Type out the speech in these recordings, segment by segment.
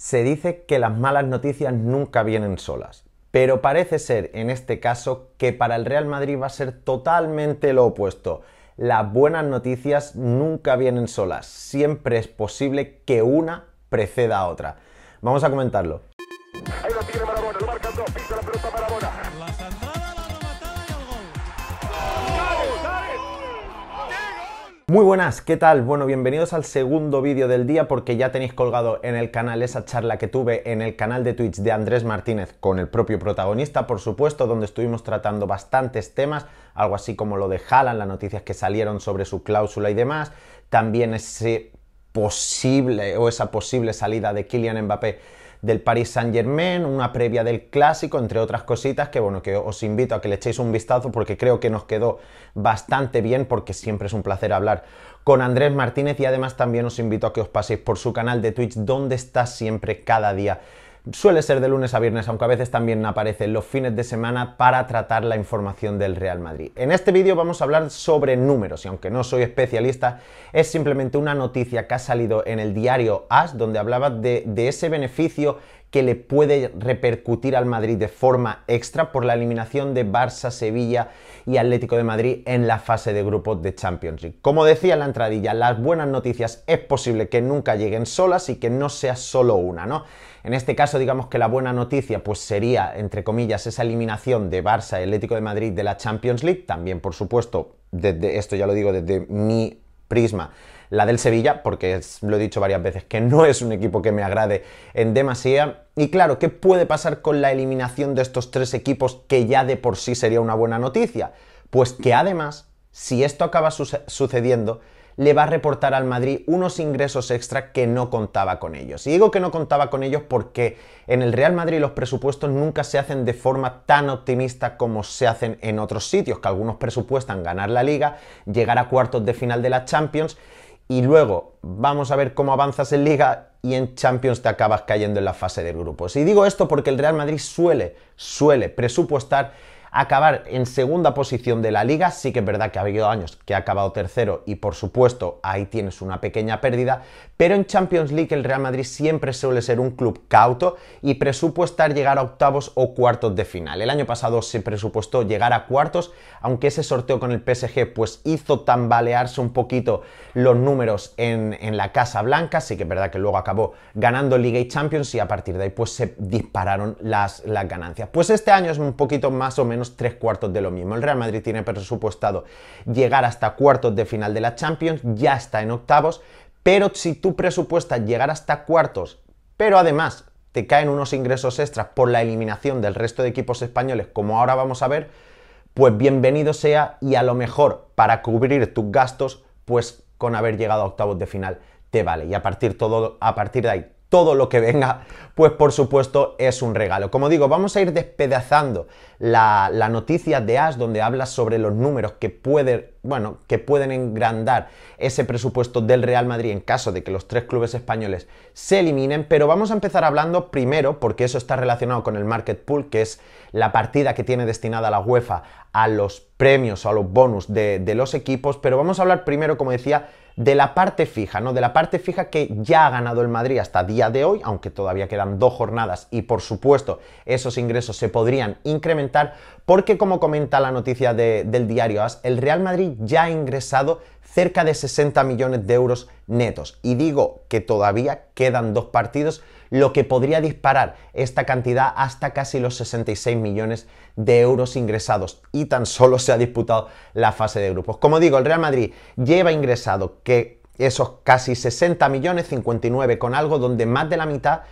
Se dice que las malas noticias nunca vienen solas, pero parece ser en este caso que para el Real Madrid va a ser totalmente lo opuesto. Las buenas noticias nunca vienen solas, siempre es posible que una preceda a otra. Vamos a comentarlo. Muy buenas, ¿qué tal? Bueno, bienvenidos al segundo vídeo del día porque ya tenéis colgado en el canal esa charla que tuve en el canal de Twitch de Andrés Martínez con el propio protagonista, por supuesto, donde estuvimos tratando bastantes temas, algo así como lo de Haaland, las noticias que salieron sobre su cláusula y demás, también ese posible o esa posible salida de Kylian Mbappé del Paris Saint Germain, una previa del clásico, entre otras cositas que bueno, que os invito a que le echéis un vistazo porque creo que nos quedó bastante bien porque siempre es un placer hablar con Andrés Martínez y además también os invito a que os paséis por su canal de Twitch donde está siempre cada día Suele ser de lunes a viernes, aunque a veces también aparecen los fines de semana para tratar la información del Real Madrid. En este vídeo vamos a hablar sobre números y aunque no soy especialista, es simplemente una noticia que ha salido en el diario AS donde hablaba de, de ese beneficio que le puede repercutir al Madrid de forma extra por la eliminación de Barça, Sevilla y Atlético de Madrid en la fase de grupos de Champions League. Como decía en la entradilla, las buenas noticias es posible que nunca lleguen solas y que no sea solo una, ¿no? En este caso, digamos que la buena noticia pues sería, entre comillas, esa eliminación de Barça y Atlético de Madrid de la Champions League, también por supuesto, desde esto ya lo digo desde mi prisma la del Sevilla, porque lo he dicho varias veces, que no es un equipo que me agrade en demasía. Y claro, ¿qué puede pasar con la eliminación de estos tres equipos que ya de por sí sería una buena noticia? Pues que además, si esto acaba sucediendo, le va a reportar al Madrid unos ingresos extra que no contaba con ellos. Y digo que no contaba con ellos porque en el Real Madrid los presupuestos nunca se hacen de forma tan optimista como se hacen en otros sitios, que algunos presupuestan ganar la liga, llegar a cuartos de final de la Champions y luego vamos a ver cómo avanzas en liga y en Champions te acabas cayendo en la fase de grupos. Y digo esto porque el Real Madrid suele, suele presupuestar Acabar en segunda posición de la liga, sí que es verdad que ha habido años que ha acabado tercero y por supuesto ahí tienes una pequeña pérdida, pero en Champions League el Real Madrid siempre suele ser un club cauto y presupuestar llegar a octavos o cuartos de final. El año pasado se presupuestó llegar a cuartos, aunque ese sorteo con el PSG pues hizo tambalearse un poquito los números en, la Casa Blanca, sí que es verdad que luego acabó ganando Liga y Champions y a partir de ahí pues se dispararon las, las ganancias. Pues este año es un poquito más o menos tres cuartos de lo mismo. El Real Madrid tiene presupuestado llegar hasta cuartos de final de la Champions, ya está en octavos, pero si tú presupuestas llegar hasta cuartos, pero además te caen unos ingresos extras por la eliminación del resto de equipos españoles, como ahora vamos a ver, pues bienvenido sea y a lo mejor para cubrir tus gastos, pues con haber llegado a octavos de final te vale. Y a partir, todo, a partir de ahí todo lo que venga, pues por supuesto es un regalo. Como digo, vamos a ir despedazando la, noticia de Ash donde habla sobre los números que puede bueno, que pueden engrandar ese presupuesto del Real Madrid en caso de que los tres clubes españoles se eliminen, pero vamos a empezar hablando primero, porque eso está relacionado con el Market Pool, que es la partida que tiene destinada la UEFA a los premios o a los bonus de, los equipos, pero vamos a hablar primero, como decía, de la parte fija, ¿no? De la parte fija que ya ha ganado el Madrid hasta día de hoy, aunque todavía quedan dos jornadas y por supuesto esos ingresos se podrían incrementar porque como comenta la noticia del diario AS, el Real Madrid ya ha ingresado cerca de 60 millones de euros netos. Y digo que todavía quedan dos partidos, lo que podría disparar esta cantidad hasta casi los 66 millones de euros ingresados. Y tan solo se ha disputado la fase de grupos. Como digo, el Real Madrid lleva ingresado que esos casi 60 millones, 59 con algo, donde más de la mitad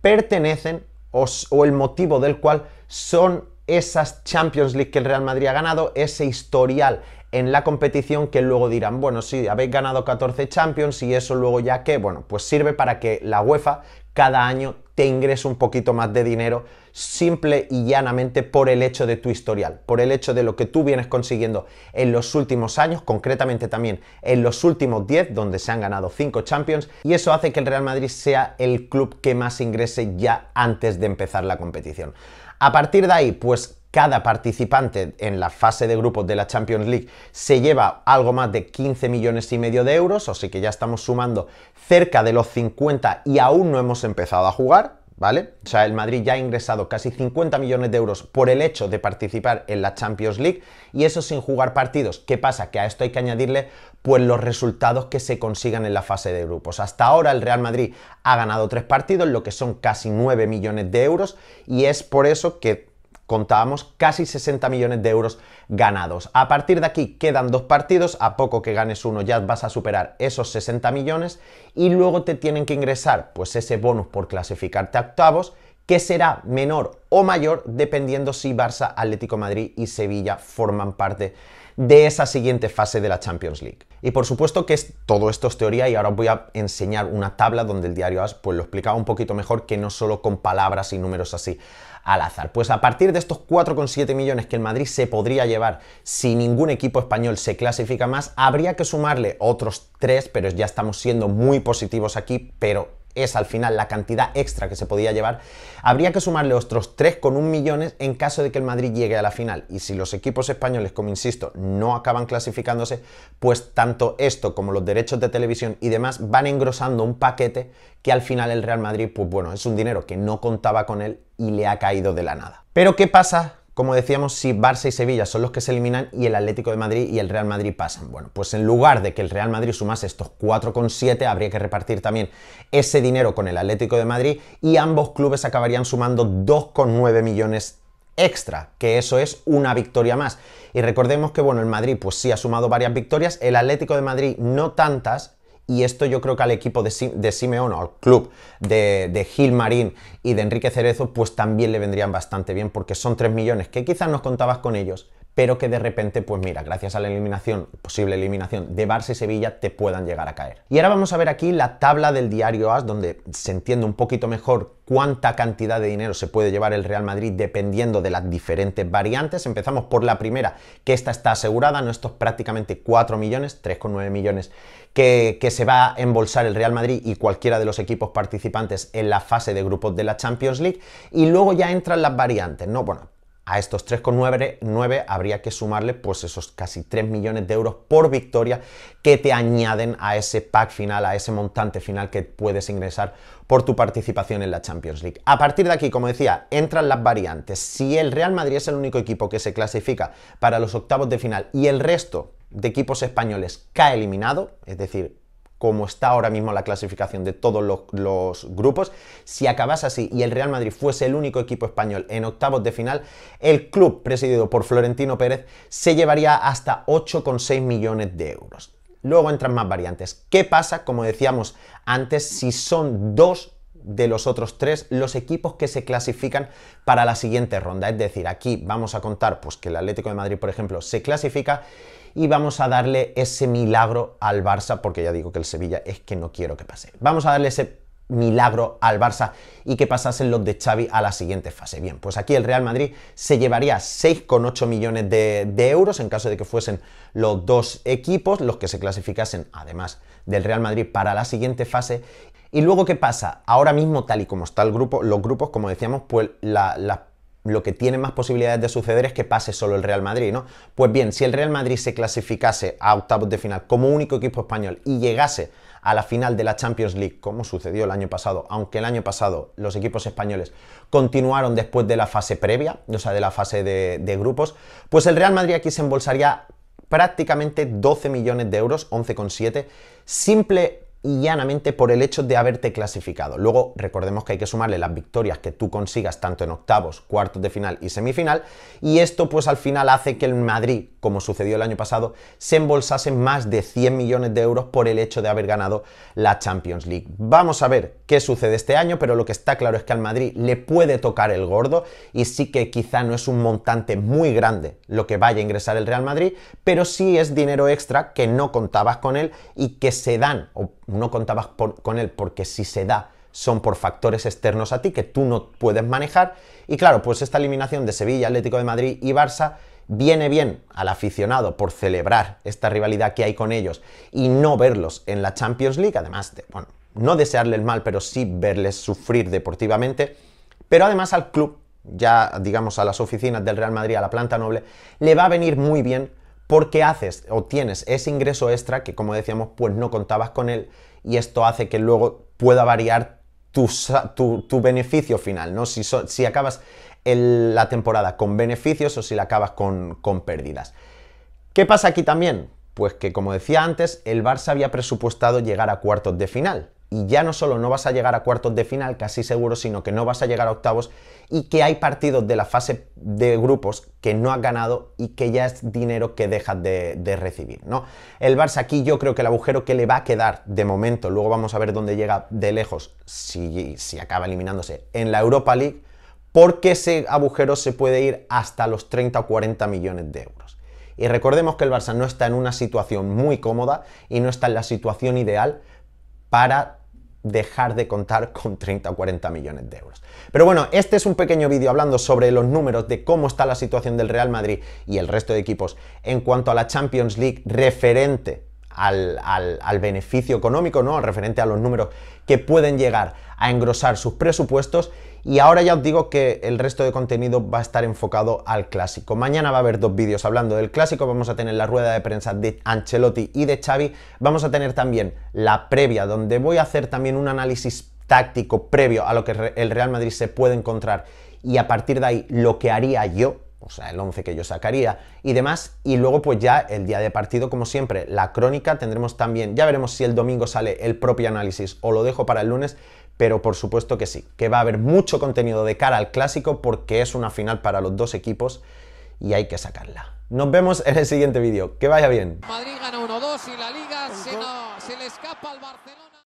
pertenecen o el motivo del cual son esas Champions League que el Real Madrid ha ganado, ese historial en la competición que luego dirán, bueno, si habéis ganado 14 Champions y eso luego ya que, bueno, pues sirve para que la UEFA cada año te ingrese un poquito más de dinero simple y llanamente por el hecho de tu historial, por el hecho de lo que tú vienes consiguiendo en los últimos años, concretamente también en los últimos 10, donde se han ganado 5 Champions, y eso hace que el Real Madrid sea el club que más ingrese ya antes de empezar la competición. A partir de ahí, pues cada participante en la fase de grupos de la Champions League se lleva algo más de 15 millones y medio de euros, o así que ya estamos sumando cerca de los 50 y aún no hemos empezado a jugar, ¿vale? O sea, el Madrid ya ha ingresado casi 50 millones de euros por el hecho de participar en la Champions League y eso sin jugar partidos. ¿Qué pasa? Que a esto hay que añadirle pues los resultados que se consigan en la fase de grupos. Hasta ahora el Real Madrid ha ganado tres partidos, lo que son casi 9 millones de euros y es por eso que contábamos casi 60 millones de euros ganados. A partir de aquí quedan dos partidos, a poco que ganes uno ya vas a superar esos 60 millones y luego te tienen que ingresar pues ese bonus por clasificarte a octavos que será menor o mayor dependiendo si Barça, Atlético Madrid y Sevilla forman parte de esa siguiente fase de la Champions League. Y por supuesto que es, todo esto es teoría y ahora os voy a enseñar una tabla donde el diario AS pues, lo explicaba un poquito mejor que no solo con palabras y números así al azar. Pues a partir de estos 4,7 millones que el Madrid se podría llevar si ningún equipo español se clasifica más, habría que sumarle otros 3, pero ya estamos siendo muy positivos aquí, pero es al final la cantidad extra que se podía llevar, habría que sumarle otros 3,1 millones en caso de que el Madrid llegue a la final. Y si los equipos españoles, como insisto, no acaban clasificándose, pues tanto esto como los derechos de televisión y demás van engrosando un paquete que al final el Real Madrid, pues bueno, es un dinero que no contaba con él y le ha caído de la nada. Pero ¿qué pasa como decíamos, si Barça y Sevilla son los que se eliminan y el Atlético de Madrid y el Real Madrid pasan. Bueno, pues en lugar de que el Real Madrid sumase estos 4,7, habría que repartir también ese dinero con el Atlético de Madrid y ambos clubes acabarían sumando 2,9 millones extra, que eso es una victoria más. Y recordemos que, bueno, el Madrid pues sí ha sumado varias victorias, el Atlético de Madrid no tantas, y esto yo creo que al equipo de, Simeone, al club de, de, Gil Marín y de Enrique Cerezo, pues también le vendrían bastante bien, porque son 3 millones que quizás nos contabas con ellos, pero que de repente, pues mira, gracias a la eliminación, posible eliminación de Barça y Sevilla, te puedan llegar a caer. Y ahora vamos a ver aquí la tabla del diario AS, donde se entiende un poquito mejor cuánta cantidad de dinero se puede llevar el Real Madrid dependiendo de las diferentes variantes. Empezamos por la primera, que esta está asegurada, no estos prácticamente 4 millones, 3,9 millones que, que, se va a embolsar el Real Madrid y cualquiera de los equipos participantes en la fase de grupos de la Champions League. Y luego ya entran las variantes, ¿no? Bueno, a estos 3,9 habría que sumarle pues esos casi 3 millones de euros por victoria que te añaden a ese pack final, a ese montante final que puedes ingresar por tu participación en la Champions League. A partir de aquí, como decía, entran las variantes. Si el Real Madrid es el único equipo que se clasifica para los octavos de final y el resto de equipos españoles cae eliminado, es decir, como está ahora mismo la clasificación de todos los, grupos, si acabase así y el Real Madrid fuese el único equipo español en octavos de final, el club presidido por Florentino Pérez se llevaría hasta 8,6 millones de euros. Luego entran más variantes. ¿Qué pasa, como decíamos antes, si son dos de los otros tres los equipos que se clasifican para la siguiente ronda. Es decir, aquí vamos a contar pues, que el Atlético de Madrid, por ejemplo, se clasifica y vamos a darle ese milagro al Barça, porque ya digo que el Sevilla es que no quiero que pase. Vamos a darle ese milagro al Barça y que pasasen los de Xavi a la siguiente fase. Bien, pues aquí el Real Madrid se llevaría 6,8 millones de, euros en caso de que fuesen los dos equipos los que se clasificasen, además del Real Madrid, para la siguiente fase. Y luego, ¿qué pasa? Ahora mismo, tal y como está el grupo, los grupos, como decíamos, pues lo que tiene más posibilidades de suceder es que pase solo el Real Madrid, ¿no? Pues bien, si el Real Madrid se clasificase a octavos de final como único equipo español y llegase a la final de la Champions League, como sucedió el año pasado, aunque el año pasado los equipos españoles continuaron después de la fase previa, o sea, de la fase de, grupos, pues el Real Madrid aquí se embolsaría prácticamente 12 millones de euros, 11,7, simple y llanamente por el hecho de haberte clasificado. Luego recordemos que hay que sumarle las victorias que tú consigas tanto en octavos, cuartos de final y semifinal, y esto pues al final hace que el Madrid como sucedió el año pasado, se embolsasen más de 100 millones de euros por el hecho de haber ganado la Champions League. Vamos a ver qué sucede este año, pero lo que está claro es que al Madrid le puede tocar el gordo y sí que quizá no es un montante muy grande lo que vaya a ingresar el Real Madrid, pero sí es dinero extra que no contabas con él y que se dan, o no contabas con él porque si se da son por factores externos a ti que tú no puedes manejar. Y claro, pues esta eliminación de Sevilla, Atlético de Madrid y Barça viene bien al aficionado por celebrar esta rivalidad que hay con ellos y no verlos en la Champions League, además de, bueno, no desearle el mal, pero sí verles sufrir deportivamente, pero además al club, ya digamos a las oficinas del Real Madrid, a la planta noble, le va a venir muy bien porque haces o tienes ese ingreso extra que como decíamos pues no contabas con él y esto hace que luego pueda variar tu, beneficio final, ¿no? Si, si acabas la temporada con beneficios o si la acabas con, pérdidas. ¿Qué pasa aquí también? Pues que como decía antes, el Barça había presupuestado llegar a cuartos de final. Y ya no solo no vas a llegar a cuartos de final, casi seguro, sino que no vas a llegar a octavos y que hay partidos de la fase de grupos que no has ganado y que ya es dinero que dejas de, recibir, ¿no? El Barça aquí yo creo que el agujero que le va a quedar de momento, luego vamos a ver dónde llega de lejos, si, si acaba eliminándose en la Europa League, porque ese agujero se puede ir hasta los 30 o 40 millones de euros. Y recordemos que el Barça no está en una situación muy cómoda y no está en la situación ideal para dejar de contar con 30 o 40 millones de euros. Pero bueno, este es un pequeño vídeo hablando sobre los números de cómo está la situación del Real Madrid y el resto de equipos en cuanto a la Champions League referente al, beneficio económico, ¿no? referente a los números que pueden llegar a engrosar sus presupuestos y ahora ya os digo que el resto de contenido va a estar enfocado al clásico. Mañana va a haber dos vídeos hablando del clásico, vamos a tener la rueda de prensa de Ancelotti y de Xavi, vamos a tener también la previa donde voy a hacer también un análisis táctico previo a lo que el Real Madrid se puede encontrar y a partir de ahí lo que haría yo, o sea, el 11 que yo sacaría y demás, y luego pues ya el día de partido como siempre, la crónica, tendremos también, ya veremos si el domingo sale el propio análisis o lo dejo para el lunes, pero por supuesto que sí, que va a haber mucho contenido de cara al clásico porque es una final para los dos equipos y hay que sacarla. Nos vemos en el siguiente vídeo. Que vaya bien. Madrid gana 1-2 y la liga se, le escapa al Barcelona.